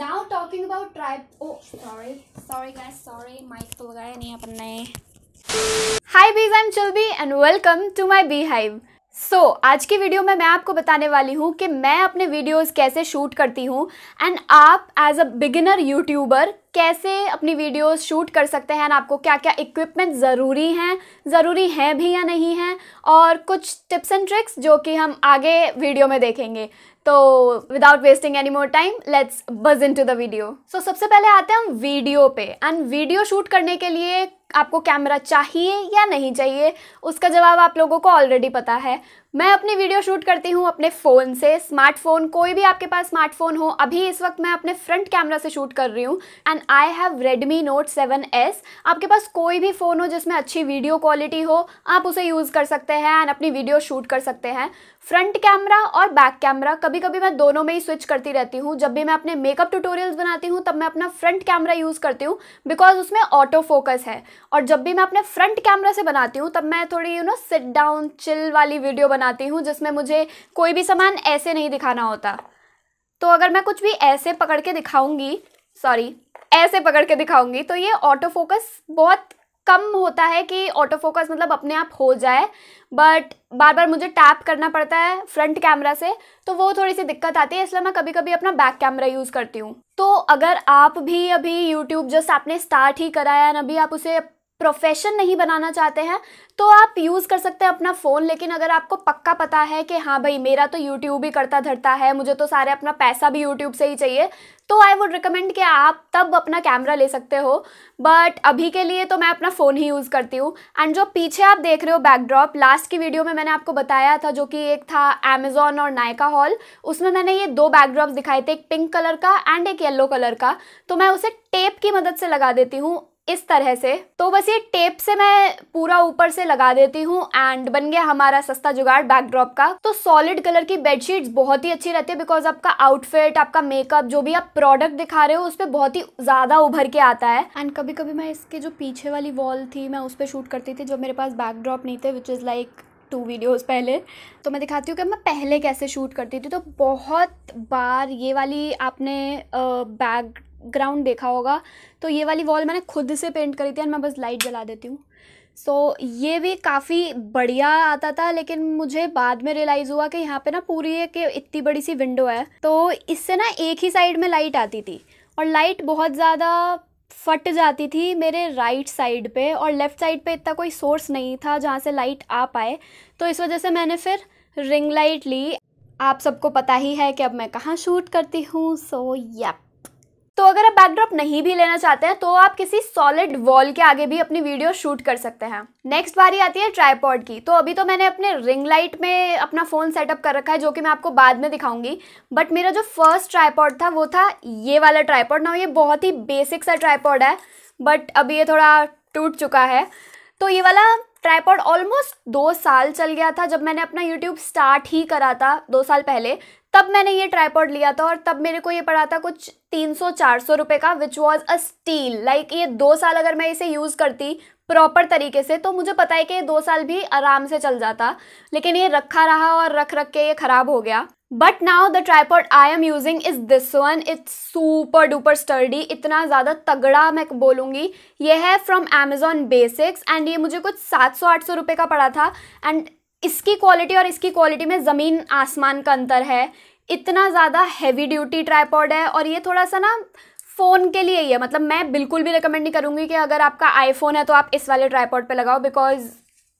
now talking about tribe oh sorry sorry guys sorry mic तो लगाया नहीं अपन ने हाय बीज आई एम चिल्बी and welcome to my bee hive so आज की वीडियो में मैं आपको बताने वाली हूँ कि मैं अपने वीडियोस कैसे शूट करती हूँ एंड आप एज अ बिगिनर यूट्यूबर कैसे अपनी वीडियोस शूट कर सकते हैं आपको क्या क्या इक्विपमेंट ज़रूरी हैं ज़रूरी हैं भी या नहीं हैं और कुछ टिप्स एंड ट्रिक्स जो कि हम आगे वीडियो में देखेंगे तो without wasting any more time let's buzz into the video so सबसे पहले आते हैं हम वीडियो पे एंड वीडियो शूट करने के लिए आपको कैमरा चाहिए या नहीं चाहिए उसका जवाब आप लोगों को ऑलरेडी पता है मैं अपनी वीडियो शूट करती हूँ अपने फ़ोन से स्मार्टफोन कोई भी आपके पास स्मार्टफोन हो अभी इस वक्त मैं अपने फ्रंट कैमरा से शूट कर रही हूँ and I have Redmi Note 7s आपके पास कोई भी फ़ोन हो जिसमें अच्छी वीडियो क्वालिटी हो आप उसे यूज़ कर सकते हैं एंड अपनी वीडियो शूट कर सकते हैं फ्रंट कैमरा और बैक कैमरा कभी कभी मैं दोनों में ही स्विच करती रहती हूँ जब भी मैं अपने मेकअप ट्यूटोरियल्स बनाती हूँ तब मैं अपना फ्रंट कैमरा यूज़ करती हूँ बिकॉज उसमें ऑटो फोकस है और जब भी मैं अपने फ्रंट कैमरा से बनाती हूँ तब मैं थोड़ी you know sit down chill वाली वीडियो बनाती हूँ जिसमें मुझे कोई भी सामान ऐसे नहीं दिखाना होता तो अगर मैं कुछ भी ऐसे पकड़ के दिखाऊंगी सॉरी ऐसे पकड़ के दिखाऊंगी तो ये ऑटो फोकस बहुत कम होता है कि ऑटो फोकस मतलब अपने आप हो जाए बट बार बार मुझे टैप करना पड़ता है फ्रंट कैमरा से तो वो थोड़ी सी दिक्कत आती है इसलिए मैं कभी कभी अपना बैक कैमरा यूज़ करती हूँ तो अगर आप भी अभी यूट्यूब जस्ट आपने स्टार्ट ही कराया है ना अभी आप उसे प्रोफेशन नहीं बनाना चाहते हैं तो आप यूज़ कर सकते हैं अपना फ़ोन लेकिन अगर आपको पक्का पता है कि हाँ भाई मेरा तो यूट्यूब ही करता धरता है मुझे तो सारे अपना पैसा भी यूट्यूब से ही चाहिए तो आई वुड रिकमेंड कि आप तब अपना कैमरा ले सकते हो बट अभी के लिए तो मैं अपना फ़ोन ही यूज़ करती हूँ एंड जो पीछे आप देख रहे हो बैकड्रॉप लास्ट की वीडियो में मैंने आपको बताया था जो कि एक था अमेजोन और नायका हॉल उसमें मैंने ये दो बैकड्रॉप दिखाए थे एक पिंक कलर का एंड एक येलो कलर का तो मैं उसे टेप की मदद से लगा देती हूँ इस तरह से तो बस ये टेप से मैं पूरा ऊपर से लगा देती हूँ एंड बन गया हमारा सस्ता जुगाड़ बैकड्रॉप का तो सॉलिड कलर की बेडशीट बहुत ही अच्छी रहती है बिकॉज आपका आउटफिट आपका मेकअप जो भी आप प्रोडक्ट दिखा रहे हो उस पर बहुत ही ज़्यादा उभर के आता है एंड कभी कभी मैं इसके जो पीछे वाली वॉल थी मैं उस पर शूट करती थी जब मेरे पास बैकड्रॉप नहीं थे which is like two videos पहले तो मैं दिखाती हूँ कि मैं पहले कैसे शूट करती थी तो बहुत बार ये वाली आपने बैक ग्राउंड देखा होगा तो ये वाली वॉल मैंने खुद से पेंट करी थी और मैं बस लाइट जला देती हूँ सो so, ये भी काफ़ी बढ़िया आता था लेकिन मुझे बाद में रियलाइज़ हुआ कि यहाँ पे ना पूरी एक इतनी बड़ी सी विंडो है तो इससे ना एक ही साइड में लाइट आती थी और लाइट बहुत ज़्यादा फट जाती थी मेरे राइट साइड पे और लेफ़्ट साइड पे इतना कोई सोर्स नहीं था जहाँ से लाइट आ पाए तो इस वजह से मैंने फिर रिंग लाइट ली आप सबको पता ही है कि अब मैं कहाँ शूट करती हूँ सो so, यप तो अगर आप बैकड्रॉप नहीं भी लेना चाहते हैं तो आप किसी सॉलिड वॉल के आगे भी अपनी वीडियो शूट कर सकते हैं नेक्स्ट बारी आती है ट्राईपॉड की तो अभी तो मैंने अपने रिंग लाइट में अपना फ़ोन सेटअप कर रखा है जो कि मैं आपको बाद में दिखाऊंगी बट मेरा जो फर्स्ट ट्राईपॉड था वो था ये वाला ट्राईपॉड ना ये बहुत ही बेसिक सा ट्राईपॉड है बट अभी ये थोड़ा टूट चुका है तो ये वाला ट्राईपॉड ऑलमोस्ट दो साल चल गया था जब मैंने अपना यूट्यूब स्टार्ट ही करा था दो साल पहले तब मैंने ये ट्राईपॉड लिया था और तब मेरे को ये पड़ा था कुछ 300-400 रुपए का which was a steal like ये दो साल अगर मैं इसे यूज़ करती प्रॉपर तरीके से तो मुझे पता है कि ये दो साल भी आराम से चल जाता लेकिन ये रखा रहा और रख रख के ये ख़राब हो गया but now the tripod I am using is this one it's super duper sturdy इतना ज़्यादा तगड़ा मैं बोलूँगी ये है फ्रॉम एमेजॉन बेसिक्स एंड ये मुझे कुछ सात सौ आठ सौ रुपये का पड़ा था एंड इसकी क्वालिटी और इसकी क्वालिटी में ज़मीन आसमान का अंतर है इतना ज़्यादा हैवी ड्यूटी ट्राईपॉड है और ये थोड़ा सा ना फ़ोन के लिए ही है मतलब मैं बिल्कुल भी रिकमेंड नहीं करूँगी कि अगर आपका आईफोन है तो आप इस वाले ट्राईपॉड पे लगाओ बिकॉज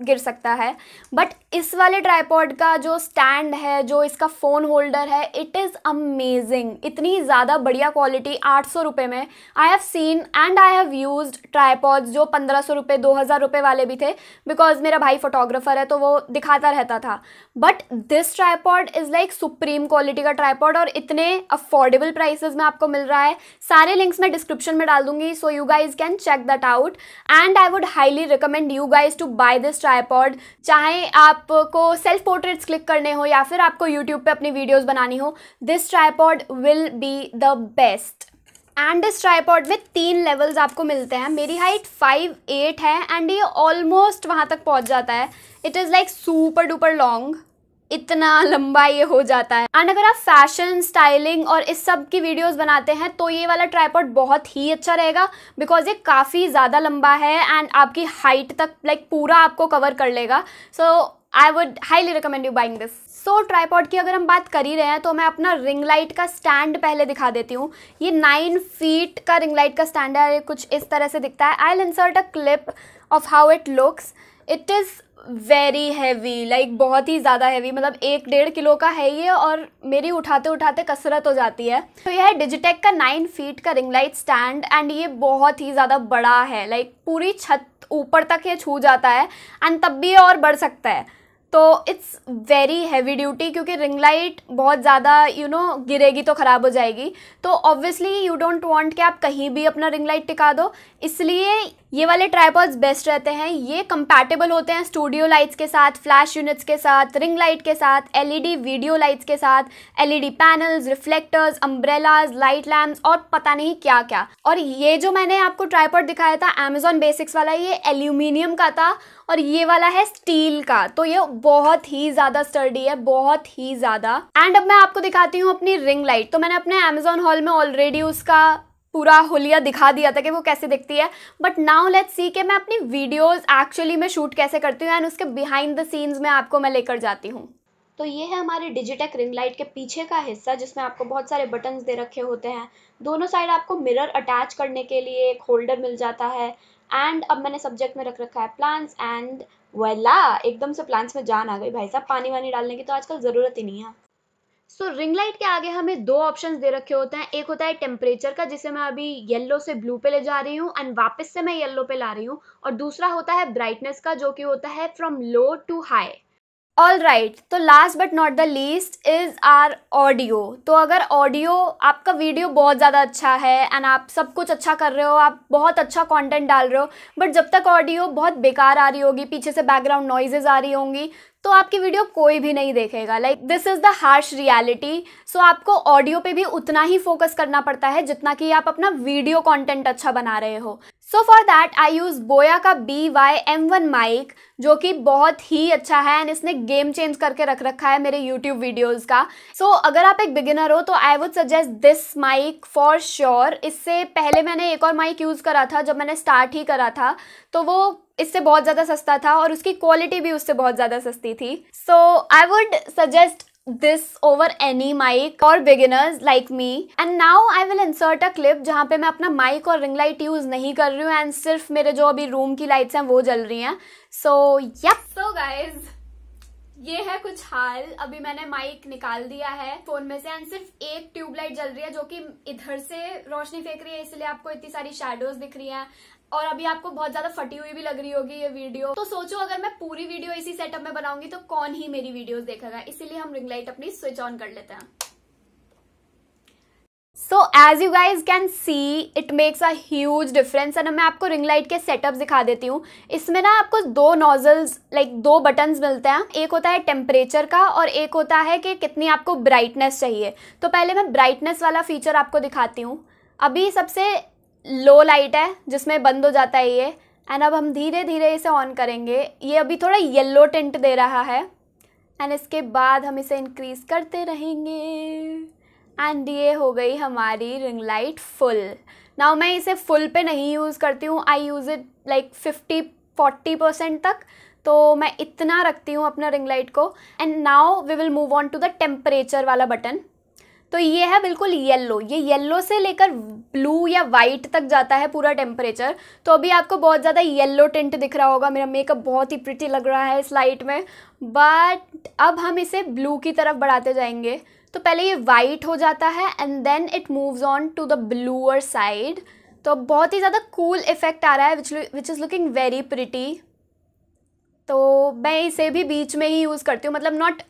गिर सकता है बट इस वाले ट्राईपॉड का जो स्टैंड है जो इसका फ़ोन होल्डर है इट इज़ अमेजिंग इतनी ज़्यादा बढ़िया क्वालिटी आठ सौ रुपये में I have seen and I have use tripods जो पंद्रह सौ रुपये दो हज़ार रुपये वाले भी थे बिकॉज मेरा भाई फोटोग्राफर है तो वो दिखाता रहता था but this tripod is like supreme quality का ट्राईपॉड और इतने अफोर्डेबल प्राइसेज में आपको मिल रहा है सारे लिंक्स मैं डिस्क्रिप्शन में डाल दूंगी so you guys can check that out and I would highly recommend you guys to buy this tripod चाहे आपको सेल्फ पोर्ट्रेट्स क्लिक करने हो या फिर आपको यूट्यूब पे अपनी वीडियोस बनानी हो this tripod will be the best and इस ट्राईपॉड में तीन लेवल्स आपको मिलते हैं मेरी हाइट फाइव एट है एंड ये ऑलमोस्ट वहाँ तक पहुँच जाता है it is like super duper long इतना लंबा ये हो जाता है एंड अगर आप फैशन स्टाइलिंग और इस सब की वीडियोस बनाते हैं तो ये वाला ट्राईपॉड बहुत ही अच्छा रहेगा बिकॉज ये काफ़ी ज़्यादा लंबा है एंड आपकी हाइट तक लाइक like, पूरा आपको कवर कर लेगा so I would highly recommend you buying this so tripod की अगर हम बात कर ही रहे हैं तो मैं अपना रिंग लाइट का स्टैंड पहले दिखा देती हूँ ये नाइन फीट का रिंग लाइट का स्टैंड है कुछ इस तरह से दिखता है I insert a clip of how it looks it is very heavy like बहुत ही ज़्यादा हैवी मतलब एक डेढ़ किलो का है ये और मेरी उठाते उठाते कसरत हो जाती है तो यह है डिजिटेक का नाइन फीट का रिंग लाइट स्टैंड एंड ये बहुत ही ज़्यादा बड़ा है लाइक पूरी छत ऊपर तक ये छू जाता है एंड तब भी ये और बढ़ सकता है तो इट्स वेरी हैवी ड्यूटी क्योंकि रिंग लाइट बहुत ज़्यादा यू नो गिरेगी तो ख़राब हो जाएगी तो ऑब्वियसली यू डोंट वांट कि आप कहीं भी अपना रिंग लाइट टिका दो इसलिए ये वाले ट्राईपॉड्स बेस्ट रहते हैं ये कंपैटिबल होते हैं स्टूडियो लाइट्स के साथ फ्लैश यूनिट्स के साथ रिंग लाइट के साथ एलईडी वीडियो लाइट्स के साथ LED panels reflectors umbrellas light lamps और पता नहीं क्या क्या और ये जो मैंने आपको ट्राईपॉड दिखाया था अमेजोन बेसिक्स वाला ये एल्यूमिनियम का था और ये वाला है स्टील का तो ये बहुत ही ज़्यादा स्टर्डी है बहुत ही ज़्यादा एंड अब मैं आपको दिखाती हूँ अपनी रिंग लाइट तो मैंने अपने अमेजोन हॉल में ऑलरेडी उसका पूरा होलिया दिखा दिया था कि वो कैसे दिखती है बट नाउ लेट्स सी के मैं अपनी वीडियोस एक्चुअली में शूट कैसे करती हूँ एंड उसके बिहाइंड द सीन्स में आपको मैं लेकर जाती हूँ तो ये है हमारे डिजिटेक रिंग लाइट के पीछे का हिस्सा जिसमें आपको बहुत सारे बटन्स दे रखे होते हैं दोनों साइड आपको मिरर अटैच करने के लिए एक होल्डर मिल जाता है एंड अब मैंने सब्जेक्ट में रख रखा है प्लांट्स एंड वेला एकदम से प्लांट्स में जान आ गई भाई साहब पानी वानी डालने की तो आजकल ज़रूरत ही नहीं है सो रिंग लाइट के आगे हमें दो ऑप्शंस दे रखे होते हैं एक होता है टेम्परेचर का जिसे मैं अभी येलो से ब्लू पे ले जा रही हूँ एंड वापस से मैं येलो पे ला रही हूँ और दूसरा होता है ब्राइटनेस का जो कि होता है from low to high all right right, तो last but not the least is our audio तो अगर ऑडियो आपका वीडियो बहुत ज़्यादा अच्छा है एंड आप सब कुछ अच्छा कर रहे हो आप बहुत अच्छा कंटेंट डाल रहे हो बट जब तक ऑडियो बहुत बेकार आ रही होगी पीछे से बैकग्राउंड नॉइजेज आ रही होंगी तो आपकी वीडियो कोई भी नहीं देखेगा like this is the harsh reality so आपको ऑडियो पे भी उतना ही फोकस करना पड़ता है जितना कि आप अपना वीडियो कंटेंट अच्छा बना रहे हो so for that I use Boya का B Y M one mic जो कि बहुत ही अच्छा है एंड इसने गेम चेंज करके रख रखा है मेरे यूट्यूब वीडियोज़ का सो so, अगर आप एक बिगिनर हो तो I would suggest this mic for sure इससे पहले मैंने एक और माइक यूज़ करा था जब मैंने स्टार्ट ही करा था तो वो इससे बहुत ज़्यादा सस्ता था और उसकी क्वालिटी भी उससे बहुत ज़्यादा सस्ती थी so I would suggest this over any mic or beginners like me and now I will insert a clip जहाँ पे मैं अपना mic और ring light use नहीं कर रही हूँ and सिर्फ मेरे जो अभी room की lights हैं वो जल रही हैं so yep so guys ये है कुछ हाल अभी मैंने माइक निकाल दिया है फोन में से एंड सिर्फ एक ट्यूबलाइट जल रही है जो कि इधर से रोशनी फेंक रही है इसलिए आपको इतनी सारी शेडोज दिख रही हैं और अभी आपको बहुत ज्यादा फटी हुई भी लग रही होगी ये वीडियो तो सोचो अगर मैं पूरी वीडियो इसी सेटअप में बनाऊंगी तो कौन ही मेरी वीडियो देखेगा इसीलिए हम रिंगलाइट अपनी स्विच ऑन कर लेते हैं so as you guys can see it makes a huge difference and मैं आपको रिंग लाइट के सेटअप दिखा देती हूँ इसमें ना आपको दो नोजल्स लाइक like दो बटन्स मिलते हैं एक होता है टेम्परेचर का और एक होता है कि कितनी आपको ब्राइटनेस चाहिए तो पहले मैं ब्राइटनेस वाला फीचर आपको दिखाती हूँ अभी सबसे लो लाइट है जिसमें बंद हो जाता है ये एंड अब हम धीरे धीरे इसे ऑन करेंगे ये अभी थोड़ा येल्लो टेंट दे रहा है एंड इसके बाद हम इसे इंक्रीज़ करते रहेंगे एंड ये हो गई हमारी रिंग लाइट फुल नाउ मैं इसे फुल पे नहीं यूज़ करती हूँ I use it like fifty forty percent तक तो मैं इतना रखती हूँ अपना रिंग लाइट को and now we will move on to the temperature वाला बटन तो ये है बिल्कुल येल्लो ये येल्लो से लेकर ब्लू या वाइट तक जाता है पूरा टेम्परेचर तो अभी आपको बहुत ज़्यादा येल्लो टिंट दिख रहा होगा मेरा मेकअप बहुत ही प्रिटी लग रहा है इस लाइट में बट अब हम इसे ब्लू की तरफ बढ़ाते जाएंगे तो पहले ये वाइट हो जाता है and then it moves on to the bluer side तो बहुत ही ज़्यादा कूल इफेक्ट आ रहा है which which is looking very pretty तो मैं इसे भी बीच में ही यूज़ करती हूँ मतलब नॉट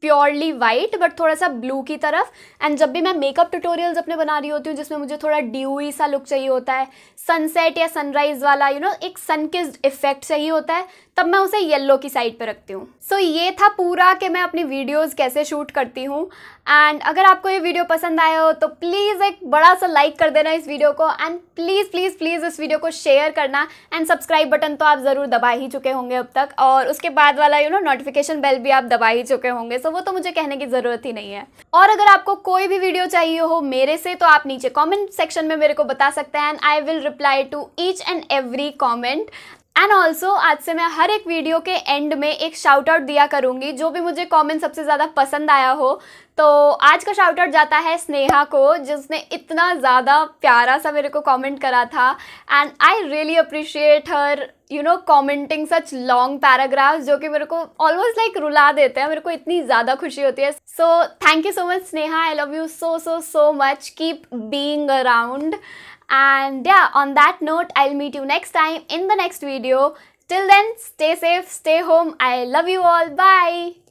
प्योरली वाइट बट थोड़ा सा ब्लू की तरफ एंड जब भी मैं मेकअप ट्यूटोरियल्स अपने बना रही होती हूँ जिसमें मुझे थोड़ा ड्यूई सा लुक चाहिए होता है सनसेट या सनराइज़ वाला यू you नो know, एक सन इफेक्ट चाहिए होता है तब मैं उसे येल्लो की साइड पर रखती हूँ सो so, ये था पूरा कि मैं अपनी वीडियोस कैसे शूट करती हूँ एंड अगर आपको ये वीडियो पसंद आया हो तो प्लीज़ एक बड़ा सा लाइक कर देना इस वीडियो को एंड प्लीज़ प्लीज़ प्लीज़ इस वीडियो को शेयर करना एंड सब्सक्राइब बटन तो आप ज़रूर दबा ही चुके होंगे अब तक और उसके बाद वाला यू नो नोटिफिकेशन बेल भी आप दबा ही चुके होंगे सो so, वो तो मुझे कहने की ज़रूरत ही नहीं है और अगर आपको कोई भी वीडियो चाहिए हो मेरे से तो आप नीचे कॉमेंट सेक्शन में मेरे को बता सकते हैं and I will reply to each and every comment and also आज से मैं हर एक वीडियो के एंड में एक शाउट आउट दिया करूंगी जो भी मुझे कॉमेंट सबसे ज़्यादा पसंद आया हो तो आज का शाउट आउट जाता है स्नेहा को जिसने इतना ज़्यादा प्यारा सा मेरे को कमेंट करा था and I really appreciate her you know commenting such long paragraphs जो कि मेरे को ऑलमोस्ट लाइक like रुला देते हैं मेरे को इतनी ज़्यादा खुशी होती है so thank you so much Sneha I love you so so so much keep being around and yeah on that note I meet you next time in the next video till then stay safe stay home I love you all bye